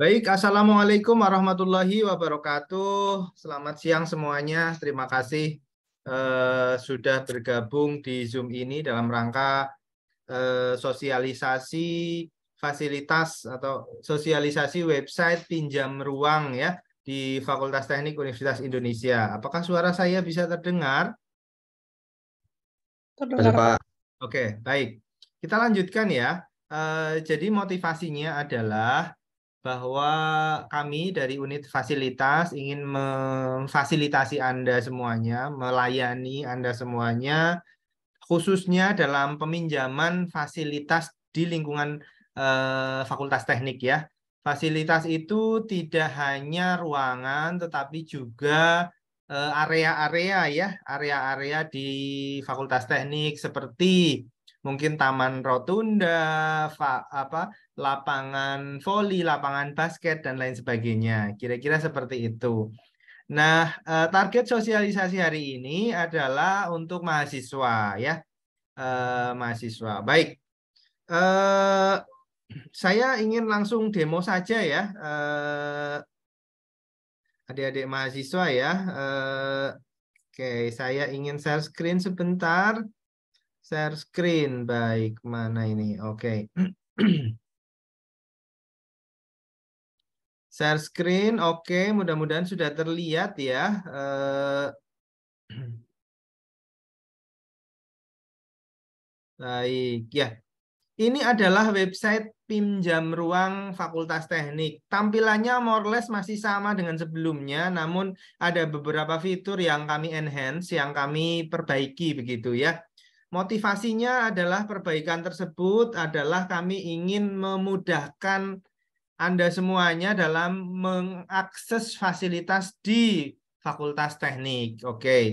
Baik, Assalamualaikum warahmatullahi wabarakatuh. Selamat siang semuanya. Terima kasih eh, sudah bergabung di Zoom ini dalam rangka eh, sosialisasi fasilitas atau sosialisasi website pinjam ruang ya di Fakultas Teknik Universitas Indonesia. Apakah suara saya bisa terdengar? Terdengar, Pak. Oke, baik. Kita lanjutkan ya. Eh, jadi motivasinya adalah bahwa kami dari unit fasilitas ingin memfasilitasi Anda semuanya, melayani Anda semuanya, khususnya dalam peminjaman fasilitas di lingkungan eh, Fakultas Teknik ya. Fasilitas itu tidak hanya ruangan, tetapi juga eh, area-area ya, area-area di Fakultas Teknik seperti mungkin taman rotunda, fa, apa lapangan voli, lapangan basket dan lain sebagainya. Kira-kira seperti itu. Nah, eh, target sosialisasi hari ini adalah untuk mahasiswa ya. Eh, mahasiswa. Baik. Eh, saya ingin langsung demo saja ya. Eh, adik-adik mahasiswa ya. Eh, Oke, saya ingin share screen sebentar. Share screen. Baik, mana ini? Oke. Okay. Share screen. Oke, okay. mudah-mudahan sudah terlihat ya. Uh... Baik, ya. Ini adalah website pinjam ruang Fakultas Teknik. Tampilannya more or less masih sama dengan sebelumnya, namun ada beberapa fitur yang kami enhance, yang kami perbaiki begitu ya. Motivasinya adalah perbaikan tersebut adalah kami ingin memudahkan Anda semuanya dalam mengakses fasilitas di Fakultas Teknik. Oke. Okay.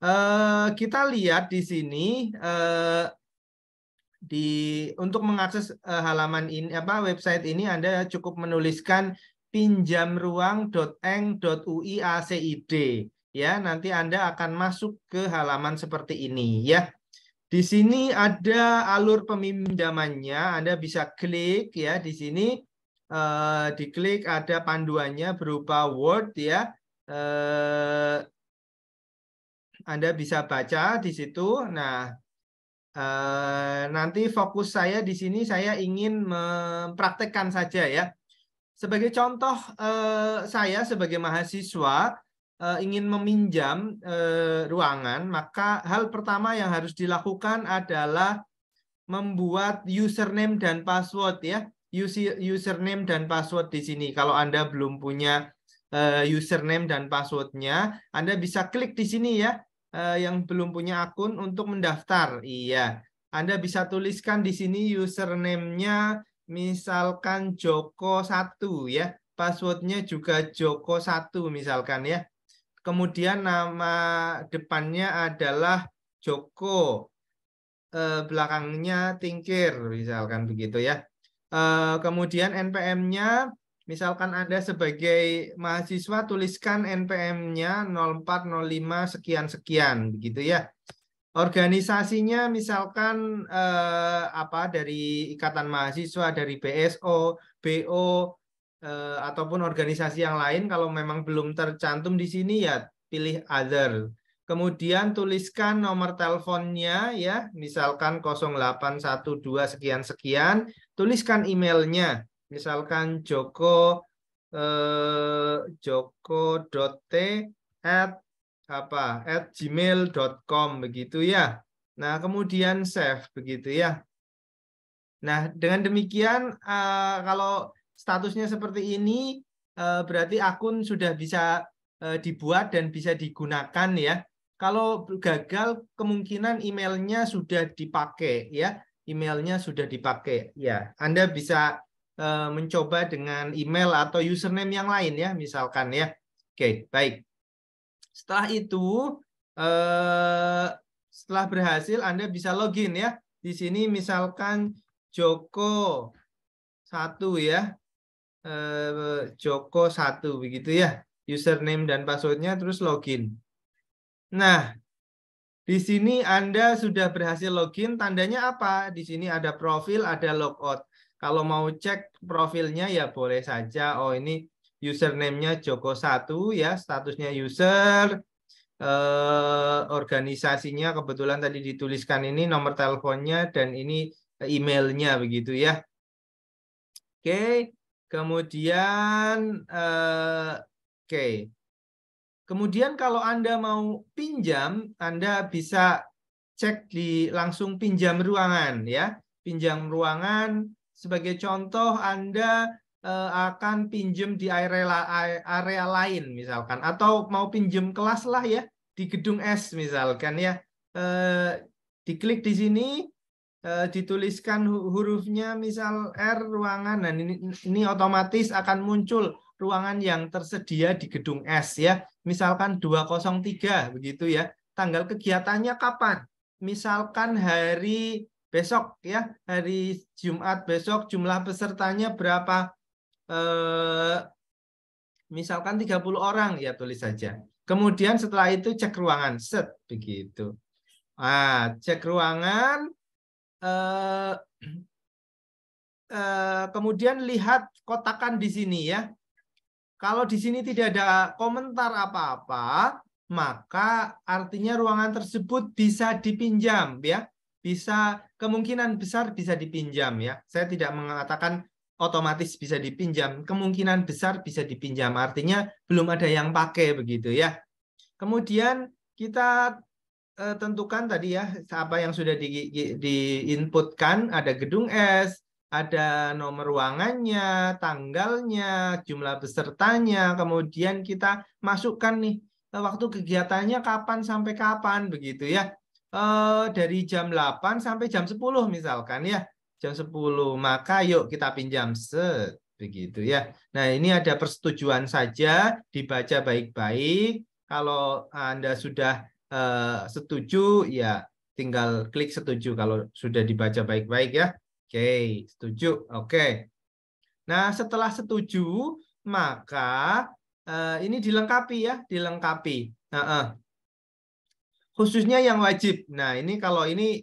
Eh, kita lihat di sini eh di untuk mengakses eh, halaman ini apa website ini Anda cukup menuliskan pinjamruang.eng.uiacid ya nanti Anda akan masuk ke halaman seperti ini ya. Di sini ada alur pemindamannya, Anda bisa klik ya di sini eh, diklik ada panduannya berupa Word ya. Eh, anda bisa baca di situ. Nah, eh, nanti fokus saya di sini saya ingin mempraktekkan saja ya. Sebagai contoh eh, saya sebagai mahasiswa Eh, ingin meminjam eh, ruangan, maka hal pertama yang harus dilakukan adalah membuat username dan password ya. Username dan password di sini. Kalau Anda belum punya eh, username dan passwordnya, Anda bisa klik di sini ya, yang belum punya akun untuk mendaftar. Iya, Anda bisa tuliskan di sini username-nya misalkan Joko 1 ya, passwordnya juga Joko 1 misalkan ya. Kemudian nama depannya adalah Joko. Eh, belakangnya Tingkir, misalkan begitu ya. Eh, kemudian NPM-nya, misalkan Anda sebagai mahasiswa tuliskan NPM-nya 0405 sekian-sekian, begitu ya. Organisasinya misalkan eh, apa dari Ikatan Mahasiswa, dari BSO, BO, eh, ataupun organisasi yang lain kalau memang belum tercantum di sini ya pilih other. Kemudian tuliskan nomor teleponnya ya, misalkan 0812 sekian sekian, tuliskan emailnya, misalkan Joko eh, joko.t at apa at gmail.com begitu ya. Nah kemudian save begitu ya. Nah dengan demikian eh, kalau statusnya seperti ini eh, berarti akun sudah bisa eh, dibuat dan bisa digunakan ya. Kalau gagal kemungkinan emailnya sudah dipakai ya, emailnya sudah dipakai ya. Anda bisa eh, mencoba dengan email atau username yang lain ya misalkan ya. Oke, baik. Setelah itu setelah berhasil Anda bisa login ya. Di sini misalkan Joko satu ya Eh, Joko 1 begitu ya. Username dan passwordnya terus login. Nah, di sini Anda sudah berhasil login, tandanya apa? Di sini ada profil, ada logout. Kalau mau cek profilnya ya boleh saja. Oh, ini username-nya Joko satu ya, statusnya user, eh, organisasinya kebetulan tadi dituliskan ini nomor teleponnya dan ini emailnya begitu ya. Oke, Kemudian, eh, oke. Okay. Kemudian kalau Anda mau pinjam, Anda bisa cek di langsung pinjam ruangan ya. Pinjam ruangan sebagai contoh Anda uh, akan pinjam di area area lain misalkan atau mau pinjam kelas lah ya di gedung S misalkan ya. Eh, diklik di sini Eh, dituliskan hurufnya misal R ruangan dan nah, ini, ini otomatis akan muncul ruangan yang tersedia di gedung S ya. Misalkan 203 begitu ya. Tanggal kegiatannya kapan? Misalkan hari besok ya, hari Jumat besok jumlah pesertanya berapa? Eh, misalkan 30 orang ya tulis saja. Kemudian setelah itu cek ruangan set begitu. Ah, cek ruangan uh, kemudian lihat kotakan di sini ya. Kalau di sini tidak ada komentar apa-apa, maka artinya ruangan tersebut bisa dipinjam ya. Bisa kemungkinan besar bisa dipinjam ya. Saya tidak mengatakan otomatis bisa dipinjam, kemungkinan besar bisa dipinjam. Artinya belum ada yang pakai begitu ya. Kemudian kita Eh, tentukan tadi ya apa yang sudah di, diinputkan ada gedung S, ada nomor ruangannya, tanggalnya, jumlah pesertanya, kemudian kita masukkan nih eh, waktu kegiatannya kapan sampai kapan begitu ya. E, dari jam 8 sampai jam 10 misalkan ya. Jam 10 maka yuk kita pinjam set begitu ya. Nah, ini ada persetujuan saja dibaca baik-baik. Kalau Anda sudah Eh, setuju ya tinggal klik setuju kalau sudah dibaca baik-baik ya. Oke, setuju. Oke. Nah, setelah setuju, maka eh, ini dilengkapi ya, dilengkapi. Khususnya yang wajib. Nah, ini kalau ini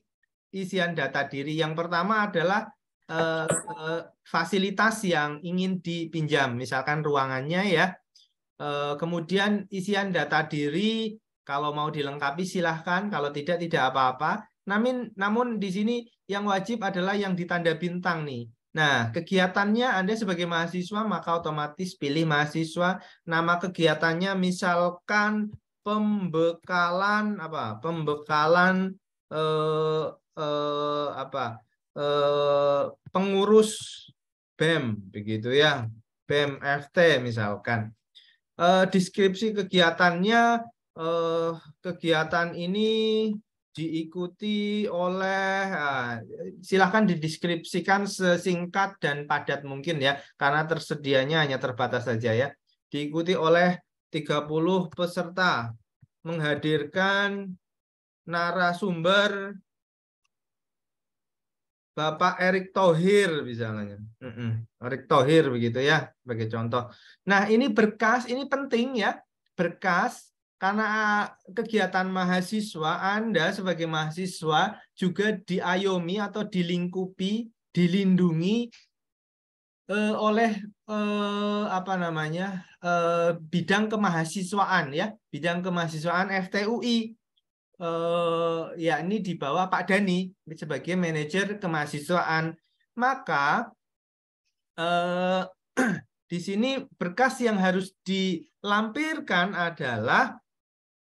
isian data diri yang pertama adalah eh, fasilitas yang ingin dipinjam, misalkan ruangannya ya. kemudian isian data diri kalau mau dilengkapi silahkan, kalau tidak tidak apa-apa. Namun, namun di sini yang wajib adalah yang ditanda bintang nih. Nah, kegiatannya Anda sebagai mahasiswa maka otomatis pilih mahasiswa. Nama kegiatannya misalkan pembekalan apa? Pembekalan eh, eh, apa? Eh, pengurus BEM begitu ya. BEM FT misalkan. Eh, deskripsi kegiatannya eh, kegiatan ini diikuti oleh eh, silahkan dideskripsikan sesingkat dan padat mungkin ya karena tersedianya hanya terbatas saja ya diikuti oleh 30 peserta menghadirkan narasumber Bapak Erick Thohir misalnya Erick Thohir begitu ya sebagai contoh nah ini berkas ini penting ya berkas karena kegiatan mahasiswa, Anda sebagai mahasiswa juga diayomi atau dilingkupi, dilindungi eh, oleh eh, apa namanya eh, bidang kemahasiswaan ya, bidang kemahasiswaan FTUI. Eh, ya ini di bawah Pak Dani sebagai manajer kemahasiswaan. Maka eh, di sini berkas yang harus dilampirkan adalah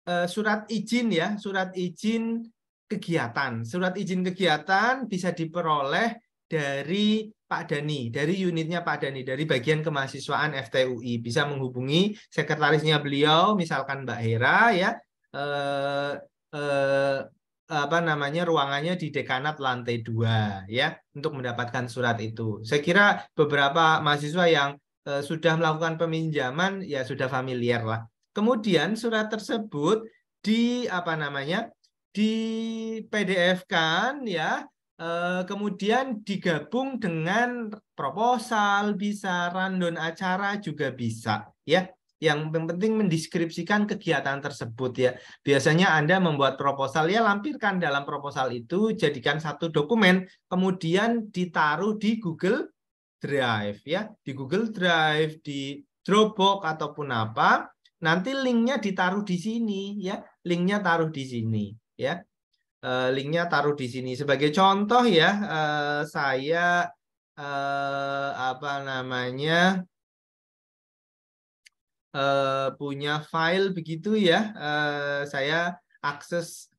Eh, surat izin ya, surat izin kegiatan. Surat izin kegiatan bisa diperoleh dari Pak Dani, dari unitnya Pak Dani, dari bagian kemahasiswaan FTUI. Bisa menghubungi sekretarisnya beliau, misalkan Mbak Hera ya, eh, eh, apa namanya ruangannya di dekanat lantai dua ya untuk mendapatkan surat itu. Saya kira beberapa mahasiswa yang eh, sudah melakukan peminjaman ya sudah familiar lah Kemudian surat tersebut di apa namanya? di PDF kan ya eh, kemudian digabung dengan proposal bisa random acara juga bisa ya yang penting mendeskripsikan kegiatan tersebut ya biasanya anda membuat proposal ya lampirkan dalam proposal itu jadikan satu dokumen kemudian ditaruh di Google Drive ya di Google Drive di Dropbox ataupun apa Nanti linknya ditaruh di sini ya, linknya taruh di sini ya, eh, linknya taruh di sini. Sebagai contoh ya, eh, saya eh, apa namanya punya file begitu ya, saya akses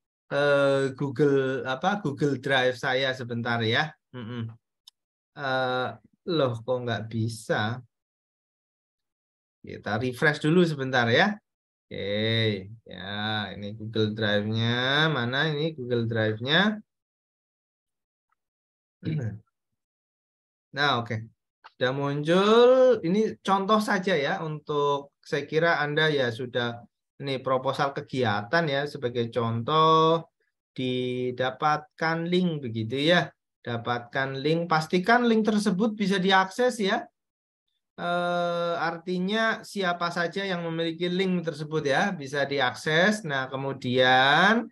Google apa Google Drive saya sebentar ya. Mm -mm. E, loh kok nggak bisa? Kita refresh dulu sebentar ya. Oke, ya ini Google Drive-nya. Mana ini Google Drive-nya? Nah, oke. Okay. Sudah muncul. Ini contoh saja ya untuk saya kira Anda ya sudah ini proposal kegiatan ya sebagai contoh didapatkan link begitu ya. Dapatkan link, pastikan link tersebut bisa diakses ya eh, artinya siapa saja yang memiliki link tersebut ya bisa diakses. Nah, kemudian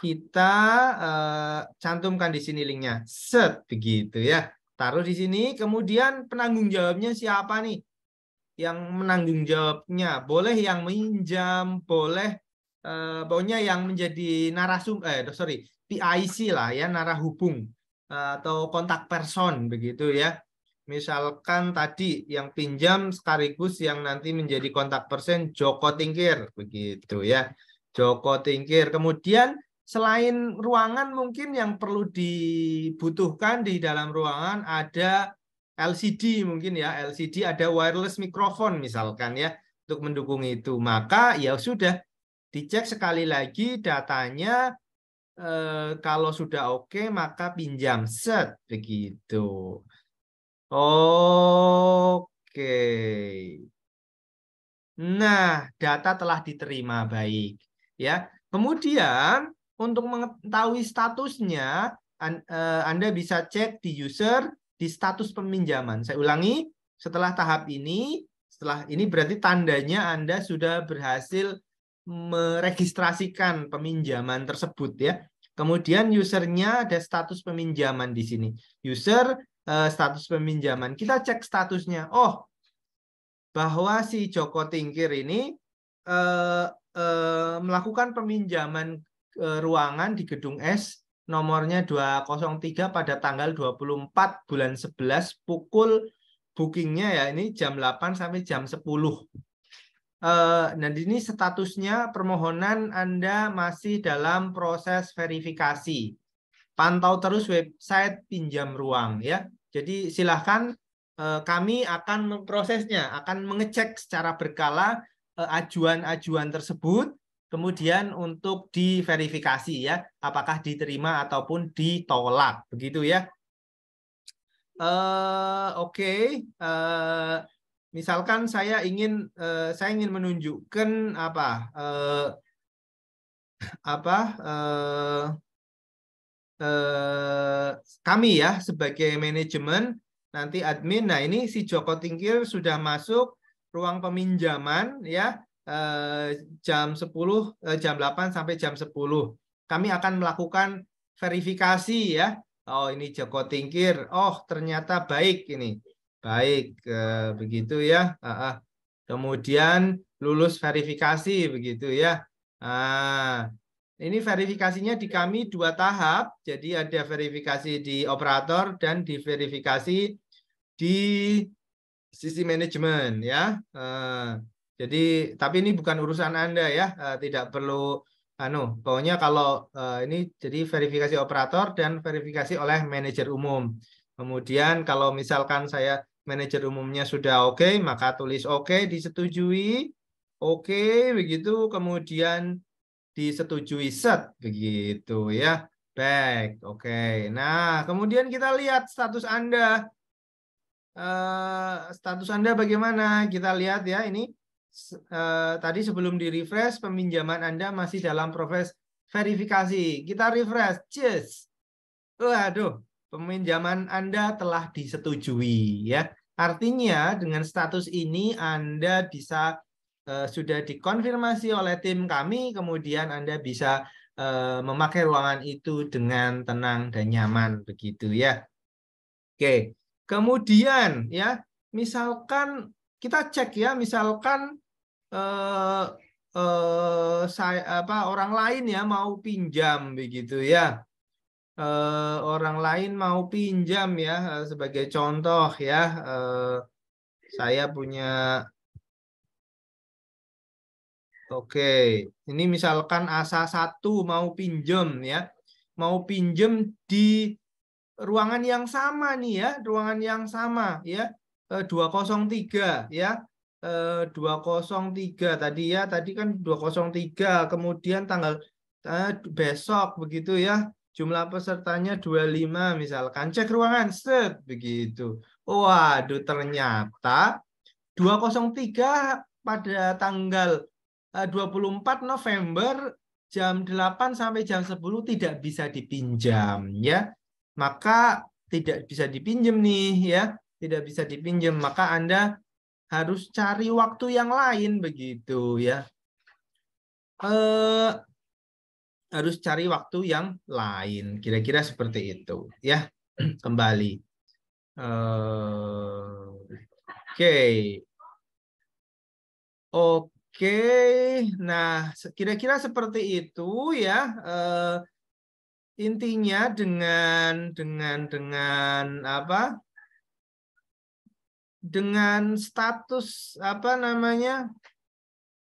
kita eh, cantumkan di sini linknya. Set begitu ya. Taruh di sini, kemudian penanggung jawabnya siapa nih? Yang menanggung jawabnya boleh yang minjam, boleh eh, pokoknya yang menjadi narasum eh sorry PIC lah ya narahubung eh, atau kontak person begitu ya misalkan tadi yang pinjam sekaligus yang nanti menjadi kontak persen Joko Tingkir begitu ya Joko Tingkir kemudian selain ruangan mungkin yang perlu dibutuhkan di dalam ruangan ada LCD mungkin ya LCD ada wireless mikrofon misalkan ya untuk mendukung itu maka ya sudah dicek sekali lagi datanya eh, kalau sudah oke maka pinjam set begitu Oke. Nah, data telah diterima baik, ya. Kemudian untuk mengetahui statusnya, eh, Anda bisa cek di user di status peminjaman. Saya ulangi, setelah tahap ini, setelah ini berarti tandanya Anda sudah berhasil meregistrasikan peminjaman tersebut ya. Kemudian usernya ada status peminjaman di sini. User Eh, status peminjaman. Kita cek statusnya. Oh, bahwa si Joko Tingkir ini eh, eh, melakukan peminjaman eh, ruangan di gedung S nomornya 203 pada tanggal 24 bulan 11 pukul bookingnya ya ini jam 8 sampai jam 10. Nah, eh, ini statusnya permohonan Anda masih dalam proses verifikasi pantau terus website pinjam ruang ya. Jadi silahkan eh, kami akan memprosesnya, akan mengecek secara berkala eh, ajuan-ajuan tersebut, kemudian untuk diverifikasi ya, apakah diterima ataupun ditolak, begitu ya. Uh, Oke, okay. uh, misalkan saya ingin uh, saya ingin menunjukkan apa uh, apa uh, Eh, kami ya sebagai manajemen nanti admin. Nah ini si Joko Tingkir sudah masuk ruang peminjaman ya eh, jam 10 eh, jam 8 sampai jam 10. Kami akan melakukan verifikasi ya. Oh ini Joko Tingkir. Oh ternyata baik ini. Baik begitu ya. Kemudian lulus verifikasi begitu ya. Ah, ini verifikasinya di kami dua tahap. Jadi ada verifikasi di operator dan diverifikasi di sisi manajemen ya. Eh, jadi tapi ini bukan urusan Anda ya, eh, tidak perlu anu. Pokoknya kalau eh, ini jadi verifikasi operator dan verifikasi oleh manajer umum. Kemudian kalau misalkan saya manajer umumnya sudah oke, okay, maka tulis oke okay, disetujui. Oke, okay, begitu. Kemudian disetujui set begitu ya. Baik, oke. Nah, kemudian kita lihat status Anda. Uh, status Anda bagaimana? Kita lihat ya, ini uh, tadi sebelum di-refresh, peminjaman Anda masih dalam proses verifikasi. Kita refresh, cheers. Waduh, peminjaman Anda telah disetujui ya. Artinya dengan status ini Anda bisa Eh, sudah dikonfirmasi oleh tim kami, kemudian Anda bisa eh, memakai ruangan itu dengan tenang dan nyaman begitu ya. Oke. Kemudian ya, misalkan kita cek ya, misalkan eh, eh, saya apa orang lain ya mau pinjam begitu ya. Eh, orang lain mau pinjam ya eh, sebagai contoh ya eh, saya punya Oke, ini misalkan asa satu mau pinjem ya, mau pinjem di ruangan yang sama nih ya, ruangan yang sama ya, 203 eh, ya, 203 eh, tadi ya, tadi kan 203, kemudian tanggal eh, besok begitu ya, jumlah pesertanya 25 misalkan, cek ruangan, set, begitu. Waduh, ternyata 203 pada tanggal 24 eh, November jam 8 sampai jam 10 tidak bisa dipinjam ya. Maka tidak bisa dipinjam nih ya, tidak bisa dipinjam maka Anda harus cari waktu yang lain begitu ya. Eh harus cari waktu yang lain. Kira-kira seperti itu ya. Kembali. Eh, oke. Okay. Oke. Oke, nah kira-kira seperti itu ya. Eh, intinya dengan dengan dengan apa? Dengan status apa namanya?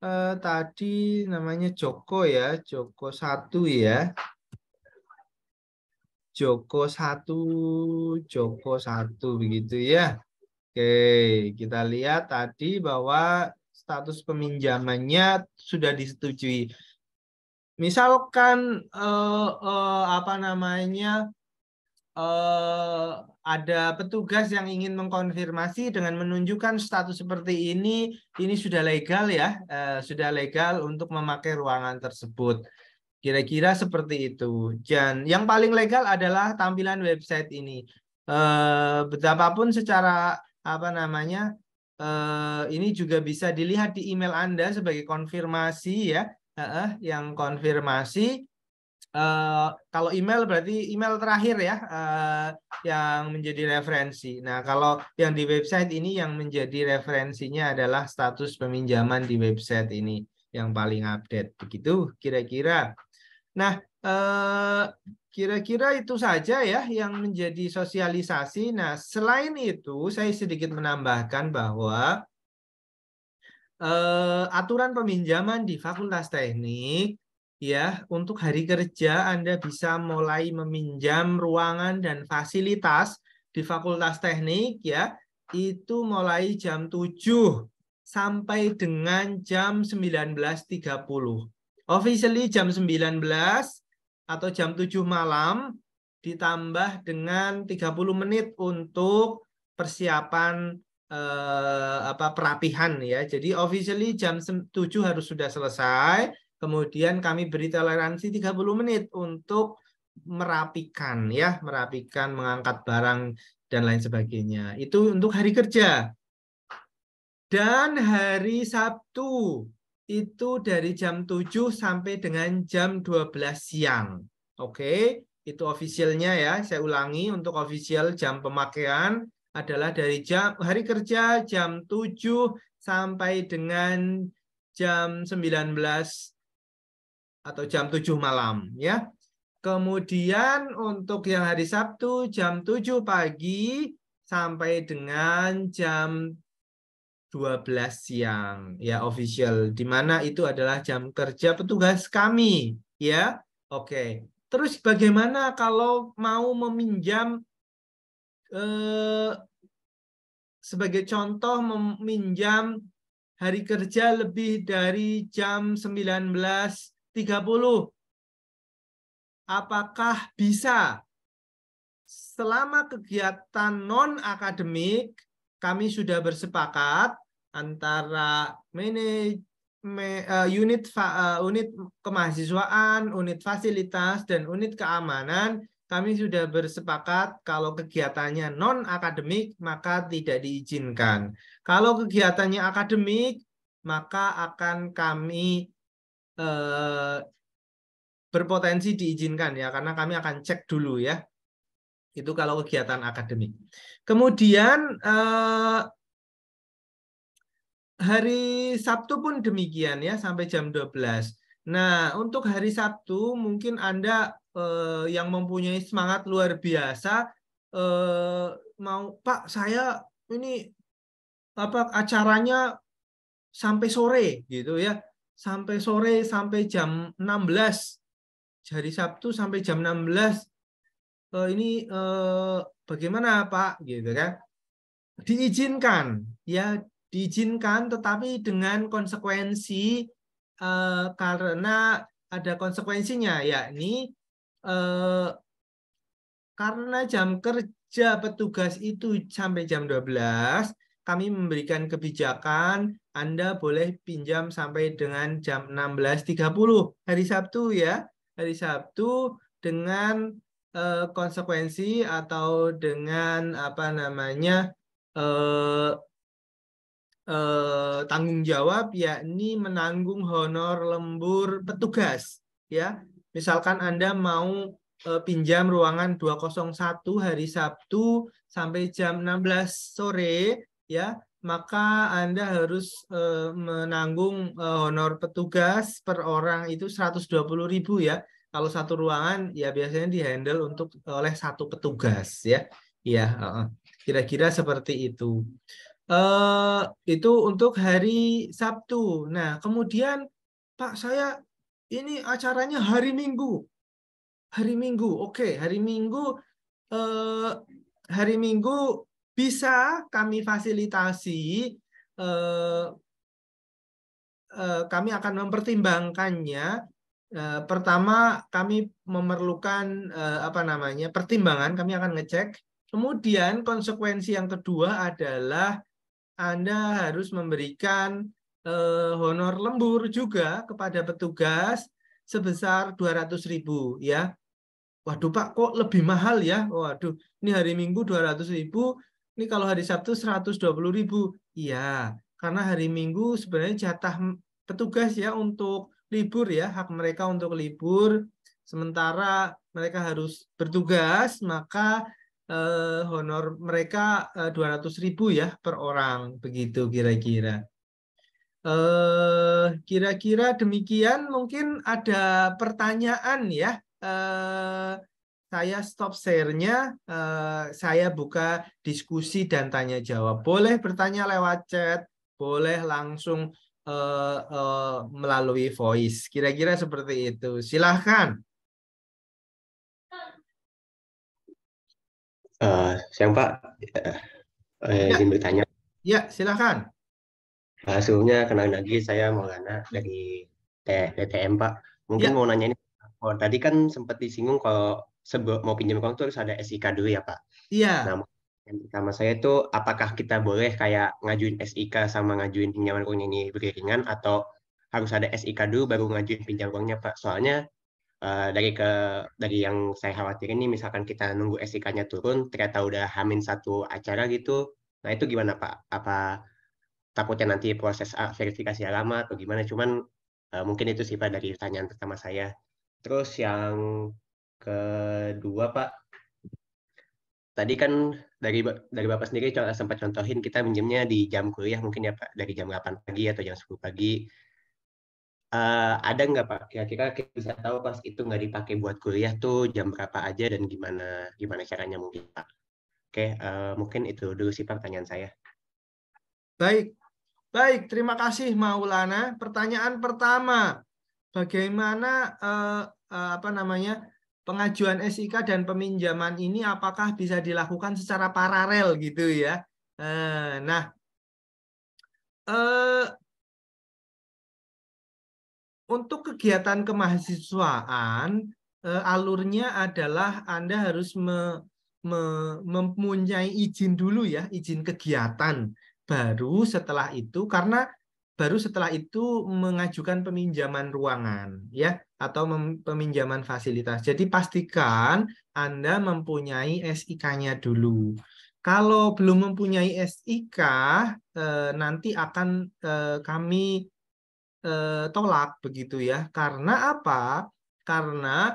Eh, tadi namanya Joko ya, Joko satu ya. Joko satu, Joko satu begitu ya. Oke, kita lihat tadi bahwa status peminjamannya sudah disetujui. Misalkan eh, eh, apa namanya eh, ada petugas yang ingin mengkonfirmasi dengan menunjukkan status seperti ini, ini sudah legal ya, eh, sudah legal untuk memakai ruangan tersebut. Kira-kira seperti itu. Dan yang paling legal adalah tampilan website ini. Eh, betapapun secara apa namanya Eh, ini juga bisa dilihat di email Anda sebagai konfirmasi ya, yang konfirmasi. Uh, kalau email berarti email terakhir ya uh, yang menjadi referensi. Nah kalau yang di website ini yang menjadi referensinya adalah status peminjaman di website ini yang paling update begitu kira-kira. Nah Eh, kira-kira itu saja ya yang menjadi sosialisasi. Nah, selain itu saya sedikit menambahkan bahwa uh, aturan peminjaman di Fakultas Teknik ya untuk hari kerja Anda bisa mulai meminjam ruangan dan fasilitas di Fakultas Teknik ya itu mulai jam 7 sampai dengan jam 19.30. Officially jam 19 atau jam 7 malam ditambah dengan 30 menit untuk persiapan eh, apa perapihan ya. Jadi officially jam 7 harus sudah selesai, kemudian kami beri toleransi 30 menit untuk merapikan ya, merapikan mengangkat barang dan lain sebagainya. Itu untuk hari kerja. Dan hari Sabtu itu dari jam 7 sampai dengan jam 12 siang. Oke, okay? itu officialnya ya. Saya ulangi untuk official jam pemakaian adalah dari jam hari kerja jam 7 sampai dengan jam 19 atau jam 7 malam ya. Kemudian untuk yang hari Sabtu jam 7 pagi sampai dengan jam 12 siang ya official di mana itu adalah jam kerja petugas kami ya oke okay. terus bagaimana kalau mau meminjam eh, sebagai contoh meminjam hari kerja lebih dari jam 19.30 apakah bisa selama kegiatan non akademik kami sudah bersepakat antara manage, eh, unit eh, unit kemahasiswaan, unit fasilitas dan unit keamanan kami sudah bersepakat kalau kegiatannya non akademik maka tidak diizinkan. Kalau kegiatannya akademik maka akan kami eh, berpotensi diizinkan ya karena kami akan cek dulu ya. Itu kalau kegiatan akademik. Kemudian eh, hari Sabtu pun demikian ya sampai jam 12. Nah, untuk hari Sabtu mungkin Anda eh, yang mempunyai semangat luar biasa eh, mau Pak saya ini apa acaranya sampai sore gitu ya. Sampai sore sampai jam 16. Jadi Sabtu sampai jam 16 eh, ini eh, bagaimana Pak gitu kan. Diizinkan ya diizinkan tetapi dengan konsekuensi eh, karena ada konsekuensinya yakni eh, karena jam kerja petugas itu sampai jam 12 kami memberikan kebijakan Anda boleh pinjam sampai dengan jam 16.30 hari Sabtu ya hari Sabtu dengan eh, konsekuensi atau dengan apa namanya eh, eh, tanggung jawab yakni menanggung honor lembur petugas ya. Misalkan Anda mau eh, pinjam ruangan 201 hari Sabtu sampai jam 16 sore ya, maka Anda harus eh, menanggung eh, honor petugas per orang itu 120.000 ya. Kalau satu ruangan ya biasanya dihandle untuk oleh satu petugas ya. ya kira-kira seperti itu. Uh, itu untuk hari Sabtu. Nah, kemudian Pak saya ini acaranya hari Minggu. Hari Minggu, oke, okay. hari Minggu uh, hari Minggu bisa kami fasilitasi. Uh, kami akan mempertimbangkannya. Pertama, kami memerlukan apa namanya pertimbangan. Kami akan ngecek. Kemudian konsekuensi yang kedua adalah anda harus memberikan eh, honor lembur juga kepada petugas sebesar ribu, ya. Waduh Pak, kok lebih mahal ya? Waduh, ini hari Minggu ribu. ini kalau hari Sabtu ribu. Iya, karena hari Minggu sebenarnya jatah petugas ya untuk libur ya, hak mereka untuk libur. Sementara mereka harus bertugas, maka eh, honor mereka eh, dua ratus ribu ya per orang begitu kira-kira. Eh, kira-kira demikian mungkin ada pertanyaan ya. Eh, saya stop sharenya, eh, saya buka diskusi dan tanya jawab. Boleh bertanya lewat chat, boleh langsung Uh, uh, melalui voice. Kira-kira seperti itu. Silahkan. Uh, siang Pak, uh, ya. izin bertanya. Ya, silakan. Uh, sebelumnya kenal lagi saya Maulana dari DTM Pak. Mungkin ya. mau nanya ini, oh, tadi kan sempat disinggung kalau sebelum mau pinjam uang tuh harus ada SIK dulu ya Pak. Iya. Nah, yang pertama saya itu apakah kita boleh kayak ngajuin SIK sama ngajuin pinjaman uang ini beriringan atau harus ada SIK dulu baru ngajuin pinjam uangnya Pak? Soalnya Eh, dari ke dari yang saya khawatir ini misalkan kita nunggu SIK-nya turun ternyata udah hamin satu acara gitu nah itu gimana pak apa takutnya nanti proses ah, verifikasi lama atau gimana cuman uh, mungkin itu sih pak dari pertanyaan pertama saya terus yang kedua pak tadi kan dari dari bapak sendiri sempat contohin kita minjemnya di jam kuliah mungkin ya pak dari jam 8 pagi atau jam 10 pagi uh, ada nggak Pak kira-kira kita bisa tahu pas itu nggak dipakai buat kuliah tuh jam berapa aja dan gimana gimana caranya mungkin Pak? Oke, uh, mungkin itu dulu sih pertanyaan saya. Baik, baik. Terima kasih Maulana. Pertanyaan pertama, bagaimana uh, uh, apa namanya pengajuan SIK dan peminjaman ini apakah bisa dilakukan secara paralel gitu ya? nah, untuk kegiatan kemahasiswaan, eh, alurnya adalah Anda harus me, me, mempunyai izin dulu ya, izin kegiatan. Baru setelah itu, karena baru setelah itu mengajukan peminjaman ruangan ya atau peminjaman fasilitas. Jadi pastikan Anda mempunyai SIK-nya dulu. Kalau belum mempunyai SIK eh, nanti akan eh, kami Eh, tolak begitu ya. Karena apa? Karena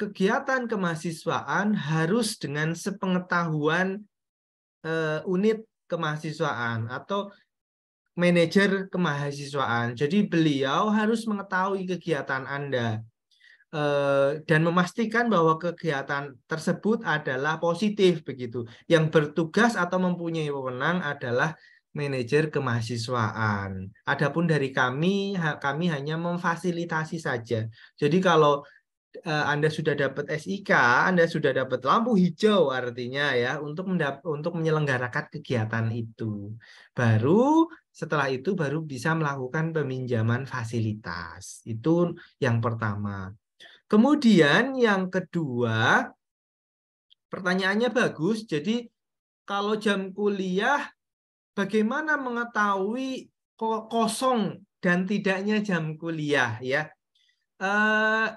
kegiatan kemahasiswaan harus dengan sepengetahuan eh, unit kemahasiswaan atau manajer kemahasiswaan. Jadi beliau harus mengetahui kegiatan Anda eh, dan memastikan bahwa kegiatan tersebut adalah positif begitu. Yang bertugas atau mempunyai wewenang adalah manajer kemahasiswaan. Adapun dari kami, kami hanya memfasilitasi saja. Jadi kalau e, anda sudah dapat SIK, Anda sudah dapat lampu hijau artinya ya untuk untuk menyelenggarakan kegiatan itu. Baru setelah itu baru bisa melakukan peminjaman fasilitas. Itu yang pertama. Kemudian yang kedua, pertanyaannya bagus. Jadi kalau jam kuliah bagaimana mengetahui kosong dan tidaknya jam kuliah ya. Eh,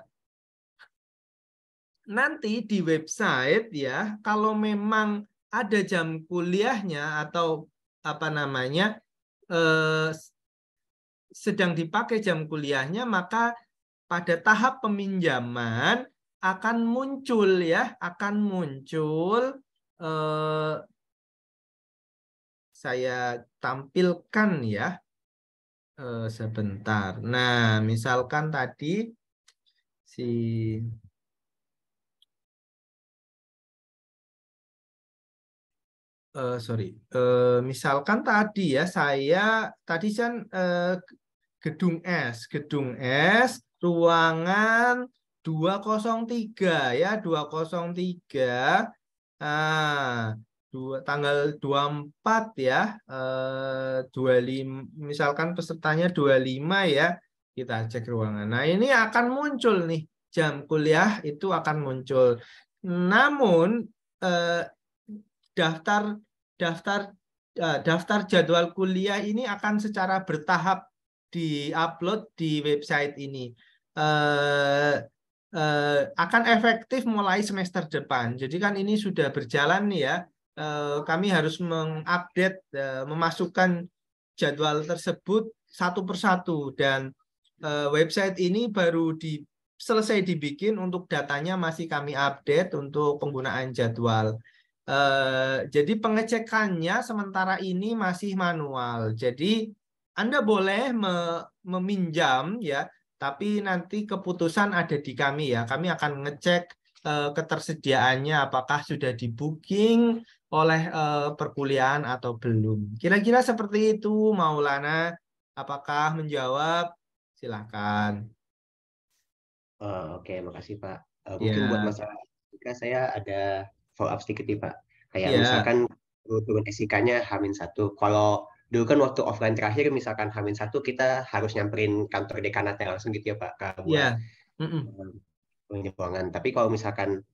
nanti di website ya, kalau memang ada jam kuliahnya atau apa namanya eh, sedang dipakai jam kuliahnya, maka pada tahap peminjaman akan muncul ya, akan muncul eh, saya tampilkan ya e, sebentar. Nah, misalkan tadi si e, sorry, e, misalkan tadi ya saya tadi kan e, gedung S, gedung S, ruangan 203 ya 203. Ah, dua, tanggal 24 ya, eh, 25, misalkan pesertanya 25 ya, kita cek ruangan. Nah ini akan muncul nih, jam kuliah itu akan muncul. Namun eh, daftar daftar eh, daftar jadwal kuliah ini akan secara bertahap di upload di website ini. Eh, eh, akan efektif mulai semester depan. Jadi kan ini sudah berjalan nih ya. Eh, kami harus mengupdate, eh, memasukkan jadwal tersebut satu persatu dan eh, website ini baru di, selesai dibikin untuk datanya masih kami update untuk penggunaan jadwal. Jadi pengecekannya sementara ini masih manual. Jadi Anda boleh meminjam ya, tapi nanti keputusan ada di kami ya. Kami akan ngecek ketersediaannya apakah sudah di booking oleh uh, perkuliahan atau belum. Kira-kira seperti itu, Maulana. Apakah menjawab? Silahkan. Uh, eh, Oke, okay. makasih Pak. Uh, mungkin yeah. buat masalah jika saya ada follow up sedikit nih Pak. Kayak yeah. misalkan turun SIK-nya Hamin satu. Kalau dulu kan waktu offline terakhir misalkan Hamin satu kita harus nyamperin kantor dekanatnya langsung gitu ya Pak. Iya. Yeah. Mm -mm. Tapi kalau misalkan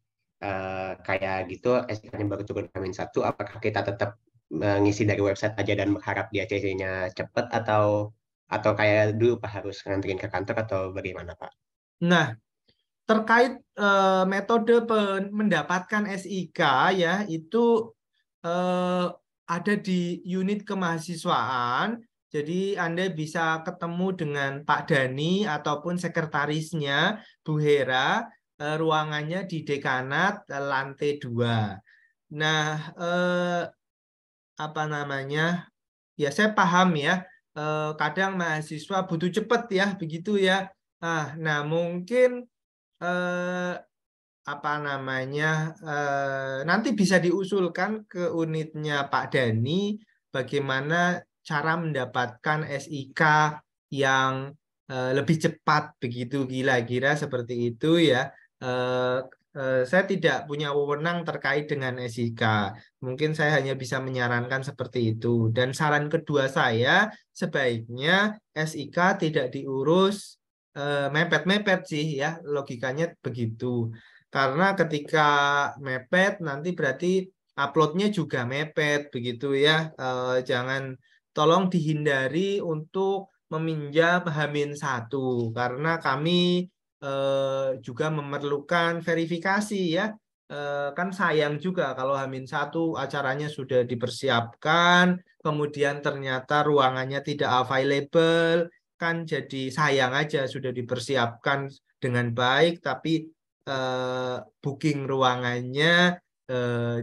Eh, kayak gitu SKN nya baru turun Hamin satu, apakah kita tetap mengisi eh, dari website aja dan mengharap dia CC-nya cepat atau atau kayak dulu Pak harus ngantriin ke kantor atau bagaimana Pak? Nah, terkait uh, metode mendapatkan SIK ya itu uh, ada di unit kemahasiswaan. Jadi Anda bisa ketemu dengan Pak Dani ataupun sekretarisnya Bu Hera Eh, ruangannya di dekanat eh, lantai dua. Nah, eh, apa namanya? Ya saya paham ya. Eh, kadang mahasiswa butuh cepat ya, begitu ya. Ah, nah mungkin eh, apa namanya eh, nanti bisa diusulkan ke unitnya Pak Dani bagaimana cara mendapatkan SIK yang eh, lebih cepat begitu kira-kira seperti itu ya Eh, eh, saya tidak punya wewenang terkait dengan SIK. Mungkin saya hanya bisa menyarankan seperti itu. Dan saran kedua saya, sebaiknya SIK tidak diurus eh, mepet-mepet uh, sih ya, logikanya begitu. Karena ketika mepet nanti berarti uploadnya juga mepet begitu ya. Jangan tolong dihindari untuk meminjam Hamin satu karena kami Eh, juga memerlukan verifikasi ya. Eh, kan sayang juga kalau Hamin satu acaranya sudah dipersiapkan, kemudian ternyata ruangannya tidak available, kan jadi sayang aja sudah dipersiapkan dengan baik tapi eh, booking ruangannya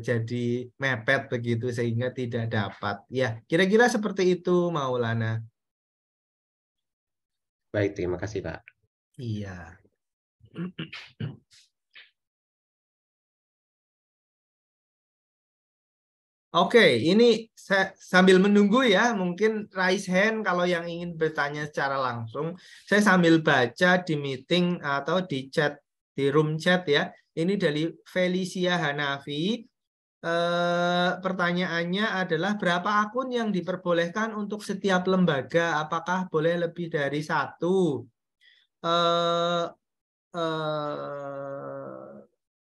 jadi mepet begitu sehingga tidak dapat. Ya, kira-kira seperti itu Maulana. Baik, terima kasih Pak. Iya. Oke, okay, ini saya, sambil menunggu ya, mungkin raise hand kalau yang ingin bertanya secara langsung. Saya sambil baca di meeting atau di chat, di room chat ya. Ini dari Felicia Hanafi. E, pertanyaannya adalah berapa akun yang diperbolehkan untuk setiap lembaga? Apakah boleh lebih dari satu? E, Eh, oke,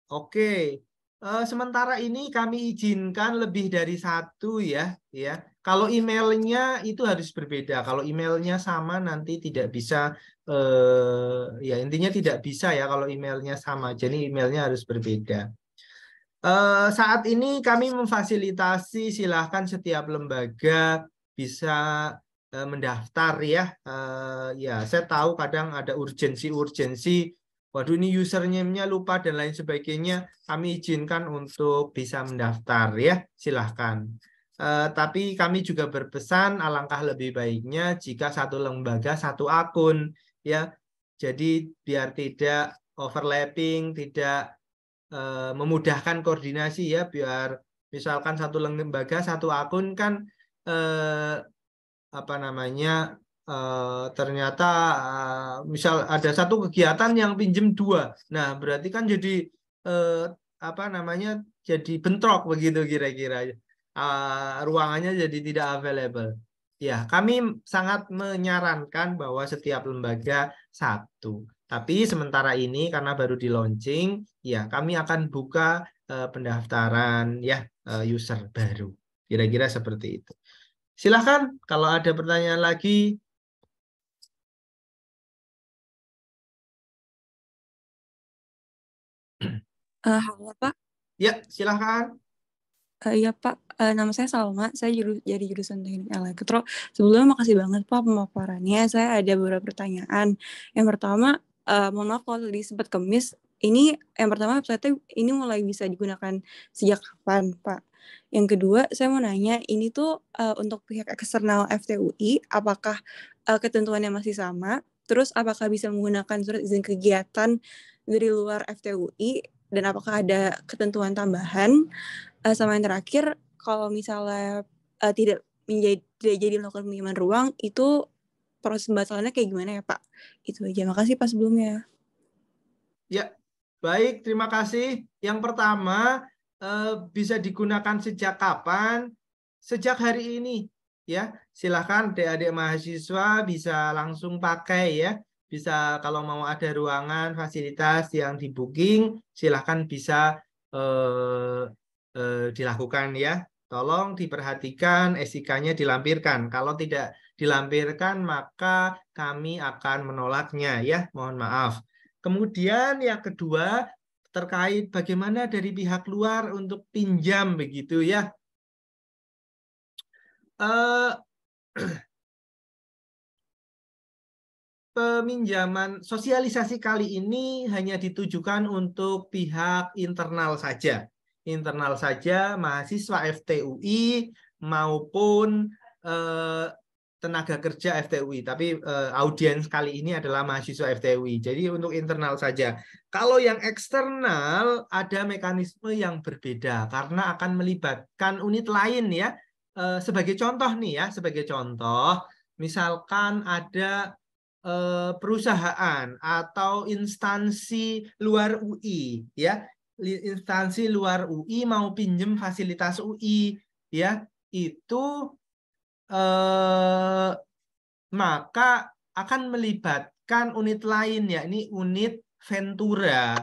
okay. uh, eh, sementara ini kami izinkan lebih dari satu ya, ya. Kalau emailnya itu harus berbeda. Kalau emailnya sama nanti tidak bisa, uh, ya intinya tidak bisa ya kalau emailnya sama. Jadi emailnya harus berbeda. Uh, saat ini kami memfasilitasi silahkan setiap lembaga bisa mendaftar ya. Ya, saya tahu kadang ada urgensi-urgensi waduh ini username-nya lupa dan lain sebagainya, kami izinkan untuk bisa mendaftar ya, silahkan. Uh, tapi kami juga berpesan alangkah lebih baiknya jika satu lembaga satu akun ya. Jadi biar tidak overlapping, tidak uh, memudahkan koordinasi ya, biar misalkan satu lembaga satu akun kan eh, apa namanya Uh, ternyata uh, misal ada satu kegiatan yang pinjem dua, nah berarti kan jadi uh, apa namanya jadi bentrok begitu kira-kira uh, ruangannya jadi tidak available. Ya kami sangat menyarankan bahwa setiap lembaga satu. Tapi sementara ini karena baru di launching, ya kami akan buka uh, pendaftaran ya uh, user baru. Kira-kira seperti itu. Silahkan kalau ada pertanyaan lagi Uh, halo Pak. Ya, silahkan. Uh, eh, iya Pak, uh, nama saya Salma, saya juru, jadi jurusan teknik elektro. Sebelumnya makasih banget Pak pemaparannya, saya ada beberapa pertanyaan. Yang pertama, uh, mohon maaf kalau tadi sempat kemis, ini yang pertama website ini mulai bisa digunakan sejak kapan Pak? Yang kedua, saya mau nanya, ini tuh uh, untuk pihak eksternal FTUI, apakah uh, ketentuannya masih sama? Terus apakah bisa menggunakan surat izin kegiatan dari luar FTUI dan apakah ada ketentuan tambahan uh, sama yang terakhir kalau misalnya uh, tidak menjadi tidak jadi melakukan pinjaman ruang itu proses pembatalannya kayak gimana ya Pak itu aja kasih Pak sebelumnya ya baik terima kasih yang pertama uh, bisa digunakan sejak kapan sejak hari ini ya silahkan adik-adik mahasiswa bisa langsung pakai ya bisa kalau mau ada ruangan fasilitas yang di booking silahkan bisa eh, eh, dilakukan ya tolong diperhatikan SIK-nya dilampirkan kalau tidak dilampirkan maka kami akan menolaknya ya mohon maaf kemudian yang kedua terkait bagaimana dari pihak luar untuk pinjam begitu ya eh, peminjaman sosialisasi kali ini hanya ditujukan untuk pihak internal saja. Internal saja mahasiswa FTUI maupun eh, tenaga kerja FTUI. Tapi eh, audiens kali ini adalah mahasiswa FTUI. Jadi untuk internal saja. Kalau yang eksternal ada mekanisme yang berbeda karena akan melibatkan unit lain ya. Eh, sebagai contoh nih ya, sebagai contoh misalkan ada Eh, perusahaan atau instansi luar UI ya instansi luar UI mau pinjem fasilitas UI ya itu eh, maka akan melibatkan unit lain ya ini unit Ventura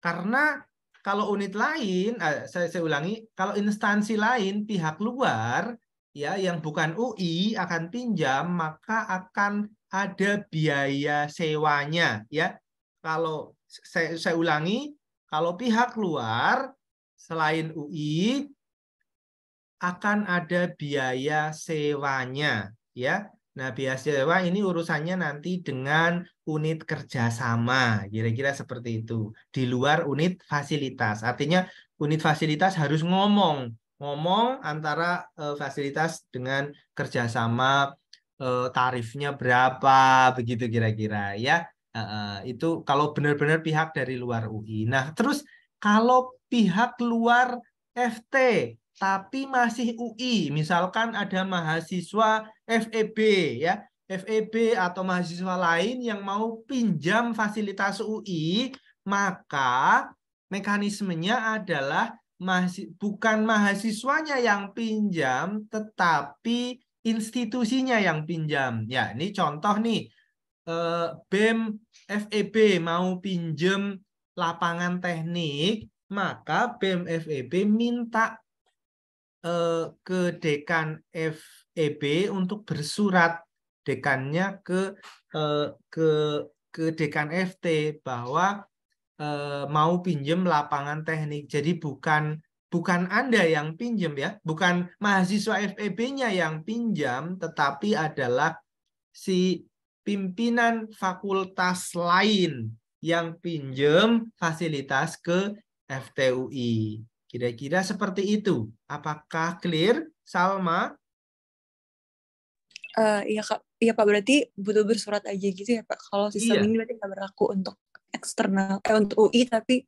karena kalau unit lain, eh, saya, saya ulangi, kalau instansi lain pihak luar ya yang bukan UI akan pinjam maka akan ada biaya sewanya ya. Kalau saya, saya ulangi, kalau pihak luar selain UI akan ada biaya sewanya ya. Nah, biaya sewa ini urusannya nanti dengan unit kerjasama, kira-kira seperti itu. Di luar unit fasilitas, artinya unit fasilitas harus ngomong, ngomong antara eh, fasilitas dengan kerjasama Eh, tarifnya berapa begitu kira-kira ya itu kalau benar-benar pihak dari luar UI nah terus kalau pihak luar FT tapi masih UI misalkan ada mahasiswa FEB ya FEB atau mahasiswa lain yang mau pinjam fasilitas UI maka mekanismenya adalah masih bukan mahasiswanya yang pinjam tetapi institusinya yang pinjam. Ya, ini contoh nih eh, BEM FEB mau pinjam lapangan teknik, maka BEM FEB minta eh, ke dekan FEB untuk bersurat dekannya ke eh, ke ke dekan FT bahwa mau pinjam lapangan teknik. Jadi bukan bukan Anda yang pinjam ya, bukan mahasiswa FEB-nya yang pinjam, tetapi adalah si pimpinan fakultas lain yang pinjam fasilitas ke FTUI. Kira-kira seperti itu. Apakah clear, Salma? Uh, iya kak, iya pak berarti butuh bersurat aja gitu ya pak. Kalau sistem iya. ini berarti nggak berlaku untuk eksternal, eh, untuk UI tapi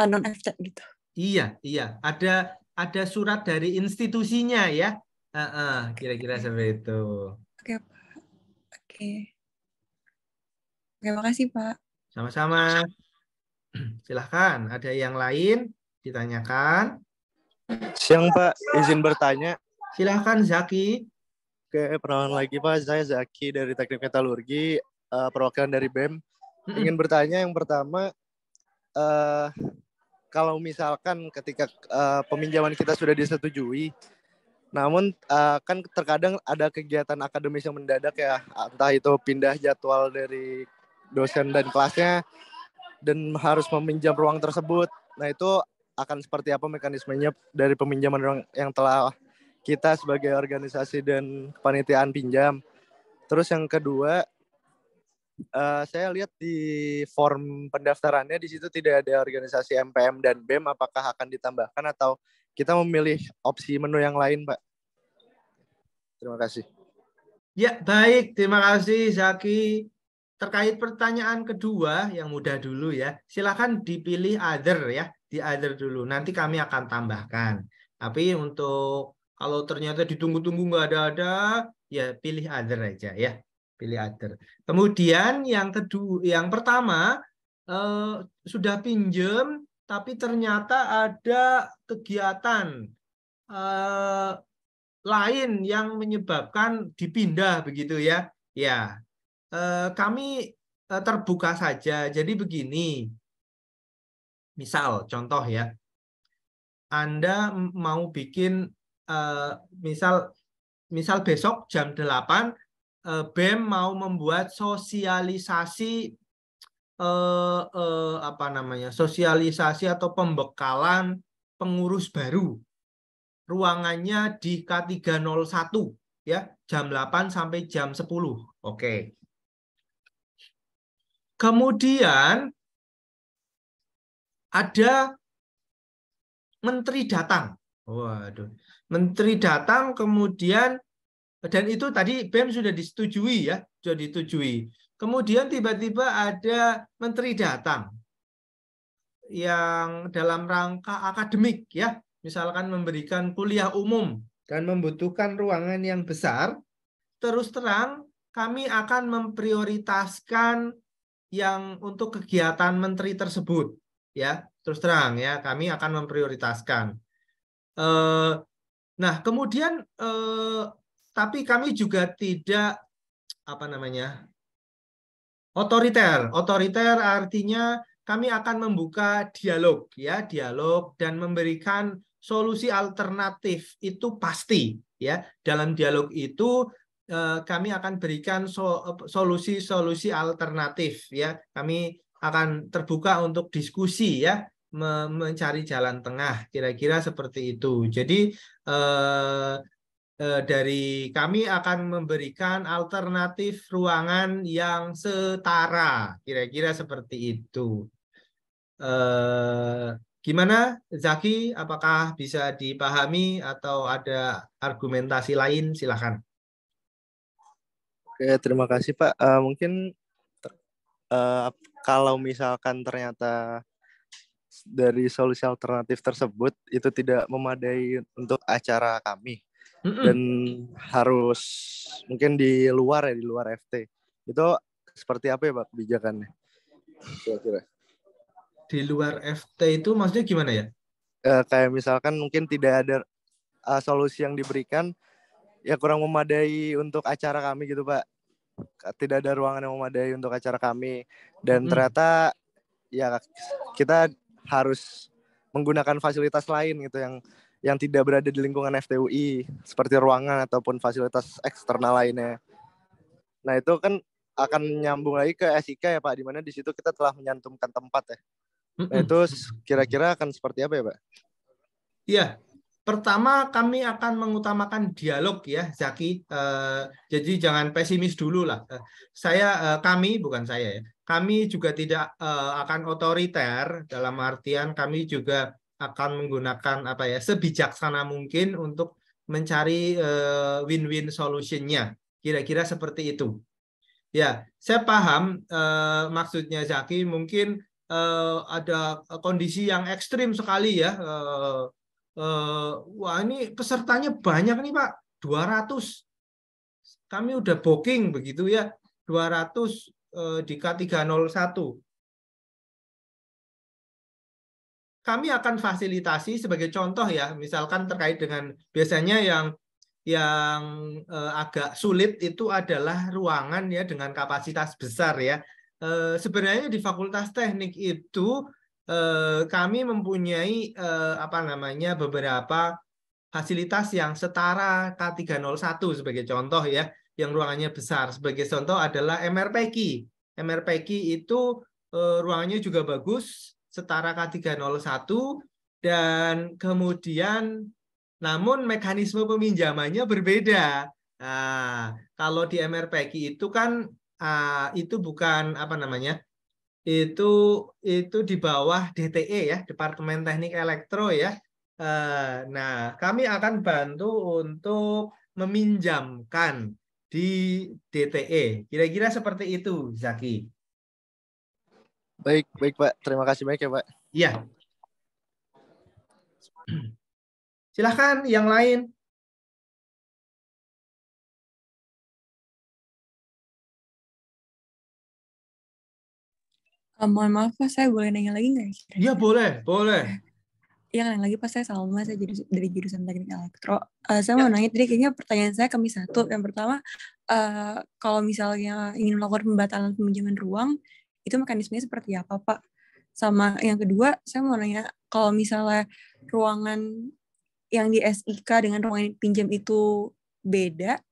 uh, eh, non FT gitu. Iya, iya. Ada ada surat dari institusinya ya. Uh-uh, kira-kira seperti itu. Oke, Pak. Oke. Terima kasih, Pak. Sama-sama. Silahkan, ada yang lain ditanyakan? Siang, Pak. Izin bertanya. Silahkan, Zaki. Oke, perawan lagi, Pak. Saya Zaki dari Teknik Metalurgi, eh, perwakilan dari BEM. Ingin bertanya yang pertama, eh, kalau misalkan ketika uh, peminjaman kita sudah disetujui, namun uh, kan terkadang ada kegiatan akademis yang mendadak ya, entah itu pindah jadwal dari dosen dan kelasnya dan harus meminjam ruang tersebut. Nah, itu akan seperti apa mekanismenya dari peminjaman ruang yang telah kita sebagai organisasi dan kepanitiaan pinjam. Terus yang kedua, uh, saya lihat di form pendaftarannya di situ tidak ada organisasi MPM dan BEM. Apakah akan ditambahkan atau kita memilih opsi menu yang lain, Pak? Terima kasih. Ya, baik. Terima kasih, Zaki. Terkait pertanyaan kedua yang mudah dulu ya, silakan dipilih other ya, di other dulu. Nanti kami akan tambahkan. Tapi untuk kalau ternyata ditunggu-tunggu nggak ada-ada, ya pilih other aja ya. Pilih other. Kemudian yang kedua, yang pertama eh, sudah pinjam tapi ternyata ada kegiatan eh, lain yang menyebabkan dipindah begitu ya. Ya, eh, kami eh, terbuka saja. Jadi begini, misal contoh ya, Anda mau bikin eh, misal misal besok jam 8 Eh, BEM mau membuat sosialisasi eh, eh, apa namanya sosialisasi atau pembekalan pengurus baru ruangannya di K301 ya jam 8 sampai jam 10 oke kemudian ada menteri datang waduh menteri datang kemudian dan itu tadi BEM sudah disetujui ya, sudah disetujui. Kemudian tiba-tiba ada menteri datang yang dalam rangka akademik ya, misalkan memberikan kuliah umum dan membutuhkan ruangan yang besar, terus terang kami akan memprioritaskan yang untuk kegiatan menteri tersebut ya, terus terang ya, kami akan memprioritaskan. Eh, nah, kemudian eh, tapi kami juga tidak apa namanya otoriter. Otoriter artinya kami akan membuka dialog ya, dialog dan memberikan solusi alternatif itu pasti ya. Dalam dialog itu eh, kami akan berikan eh, solusi-solusi alternatif ya. Kami akan terbuka untuk diskusi ya mencari jalan tengah kira-kira seperti itu. Jadi eh, Eh, dari kami akan memberikan alternatif ruangan yang setara, kira-kira seperti itu. Eh, gimana, Zaki? Apakah bisa dipahami atau ada argumentasi lain? Silahkan. Oke, terima kasih Pak. Uh, mungkin uh, kalau misalkan ternyata dari solusi alternatif tersebut itu tidak memadai untuk acara kami, mm dan harus mungkin di luar ya di luar FT itu seperti apa ya pak kebijakannya kira-kira di luar FT itu maksudnya gimana ya e, kayak misalkan mungkin tidak ada uh, solusi yang diberikan ya kurang memadai untuk acara kami gitu pak tidak ada ruangan yang memadai untuk acara kami dan hmm. ternyata ya kita harus menggunakan fasilitas lain gitu yang yang tidak berada di lingkungan FTUI seperti ruangan ataupun fasilitas eksternal lainnya. Nah itu kan akan nyambung lagi ke SIK ya Pak, di mana di situ kita telah menyantumkan tempat ya. Nah itu kira-kira akan seperti apa ya Pak? Iya, pertama kami akan mengutamakan dialog ya Zaki. Eh, jadi jangan pesimis dulu lah. Eh, saya eh, kami bukan saya ya. Kami juga tidak akan otoriter dalam artian kami juga akan menggunakan apa ya sebijaksana mungkin untuk mencari uh, win-win solutionnya kira-kira seperti itu ya saya paham uh, maksudnya Zaki mungkin uh, ada kondisi yang ekstrim sekali ya uh, uh, wah ini pesertanya banyak nih pak 200 kami udah booking begitu ya 200 uh, di K301 kami akan fasilitasi sebagai contoh ya, misalkan terkait dengan biasanya yang yang eh, agak sulit itu adalah ruangan ya dengan kapasitas besar ya. Eh, sebenarnya di Fakultas Teknik itu eh, kami mempunyai eh, apa namanya beberapa fasilitas yang setara K301 sebagai contoh ya, yang ruangannya besar. Sebagai contoh adalah MRPK. MRPK itu eh, ruangannya juga bagus, setara K301 dan kemudian namun mekanisme peminjamannya berbeda. Nah, kalau di MRPG itu kan ah, itu bukan apa namanya? Itu itu di bawah DTE ya, Departemen Teknik Elektro ya. Eh, nah, kami akan bantu untuk meminjamkan di DTE. Kira-kira seperti itu, Zaki. Baik, baik Pak. Terima kasih banyak ya Pak. Iya. Silahkan yang lain. Uh, mohon maaf Pak, saya boleh nanya lagi nggak? Ya? Iya boleh, boleh. Yang lain lagi pak saya Salma, saya jadi dari jurusan teknik elektro. Uh, saya ya. mau nanya tadi kayaknya pertanyaan saya kami satu. Yang pertama, uh, kalau misalnya ingin melakukan pembatalan peminjaman ruang, itu mekanismenya seperti apa Pak? Sama yang kedua, saya mau nanya kalau misalnya ruangan yang di SIK dengan ruangan pinjam itu beda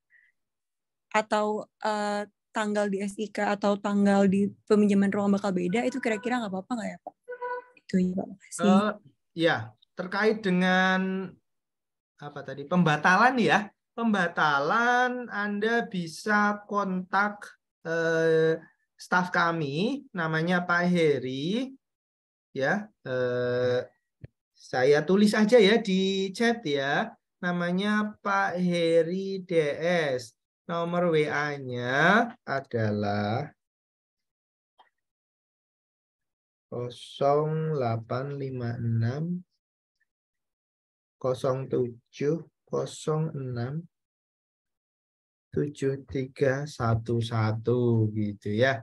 atau uh, tanggal di SIK atau tanggal di peminjaman ruang bakal beda itu kira-kira nggak apa-apa nggak ya Pak? Itu ya Pak. Uh, ya terkait dengan apa tadi pembatalan ya pembatalan Anda bisa kontak eh, Staf kami namanya Pak Heri ya eh, saya tulis aja ya di chat ya namanya Pak Heri DS nomor WA-nya adalah 0856 0706 7311 gitu ya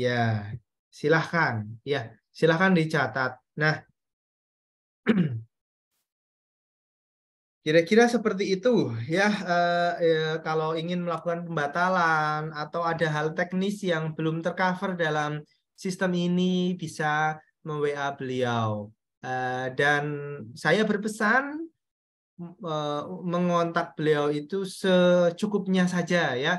Ya, silahkan. Ya, silahkan dicatat. Nah, kira-kira seperti itu ya. Eh, eh, kalau ingin melakukan pembatalan atau ada hal teknis yang belum tercover dalam sistem ini bisa mewa beliau. Eh, dan saya berpesan eh, mengontak beliau itu secukupnya saja ya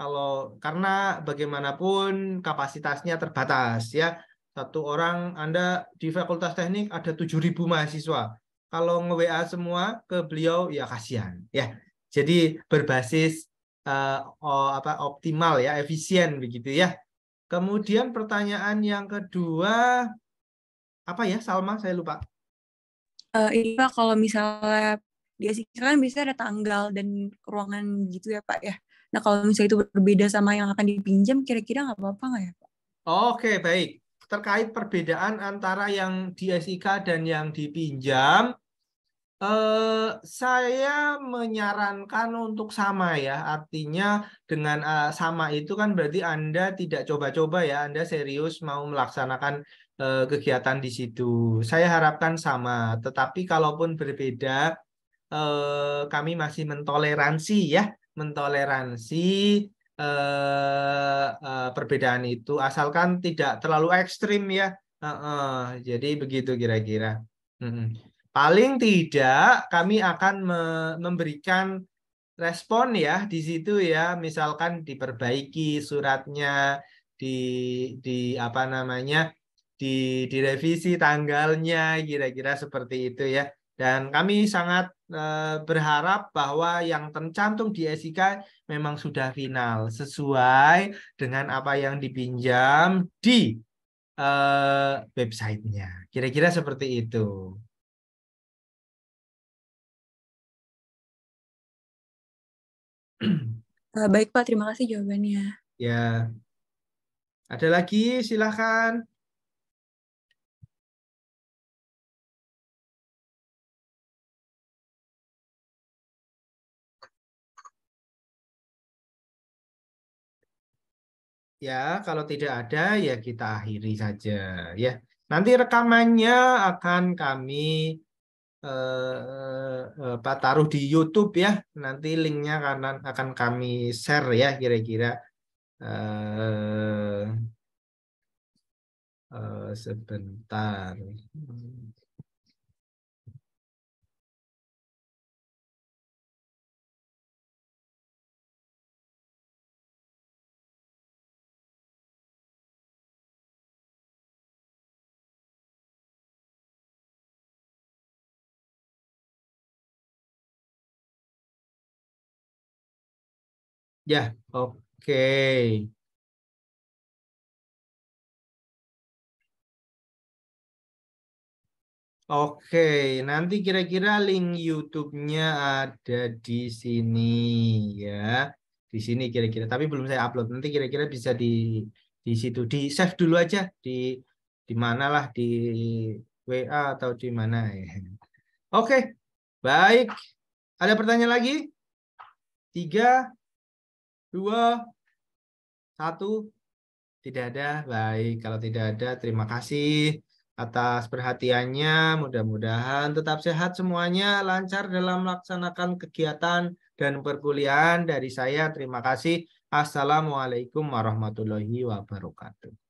kalau karena bagaimanapun kapasitasnya terbatas ya satu orang Anda di Fakultas Teknik ada 7.000 mahasiswa kalau nge-WA semua ke beliau ya kasihan ya jadi berbasis uh, o, apa optimal ya efisien begitu ya kemudian pertanyaan yang kedua apa ya Salma saya lupa uh, eh, ini iya, pak kalau misalnya sih kan bisa ada tanggal dan ruangan gitu ya pak ya Nah kalau misalnya itu berbeda sama yang akan dipinjam, kira-kira nggak apa-apa nggak ya Pak? Oke baik. Terkait perbedaan antara yang di SIK dan yang dipinjam, eh, saya menyarankan untuk sama ya. Artinya dengan eh, sama itu kan berarti Anda tidak coba-coba ya, Anda serius mau melaksanakan eh, kegiatan di situ. Saya harapkan sama. Tetapi kalaupun berbeda, eh, kami masih mentoleransi ya mentoleransi uh, uh, perbedaan itu asalkan tidak terlalu ekstrim ya. uh, uh, jadi begitu kira-kira. uh-uh. Paling tidak kami akan me memberikan respon ya di situ ya, misalkan diperbaiki suratnya di di apa namanya di direvisi tanggalnya kira-kira seperti itu ya. Dan kami sangat eh, berharap bahwa yang tercantum di SIK memang sudah final sesuai dengan apa yang dipinjam di eh, websitenya. Kira-kira seperti itu. Eh, baik Pak, terima kasih jawabannya. Ya. Ada lagi? Silahkan. ya kalau tidak ada ya kita akhiri saja ya nanti rekamannya akan kami eh, eh, taruh di YouTube ya nanti linknya akan akan kami share ya kira-kira eh, eh, sebentar Ya, oke. Okay. Oke, okay, nanti kira-kira link YouTube-nya ada di sini ya. Di sini kira-kira, tapi belum saya upload. Nanti kira-kira bisa di di situ di save dulu aja di di manalah di WA atau di mana ya. Oke. Okay, baik. Ada pertanyaan lagi? Tiga, dua, satu. Tidak ada. Baik, kalau tidak ada, terima kasih atas perhatiannya. Mudah-mudahan tetap sehat semuanya, lancar dalam melaksanakan kegiatan dan perkuliahan dari saya. Terima kasih. Assalamualaikum warahmatullahi wabarakatuh.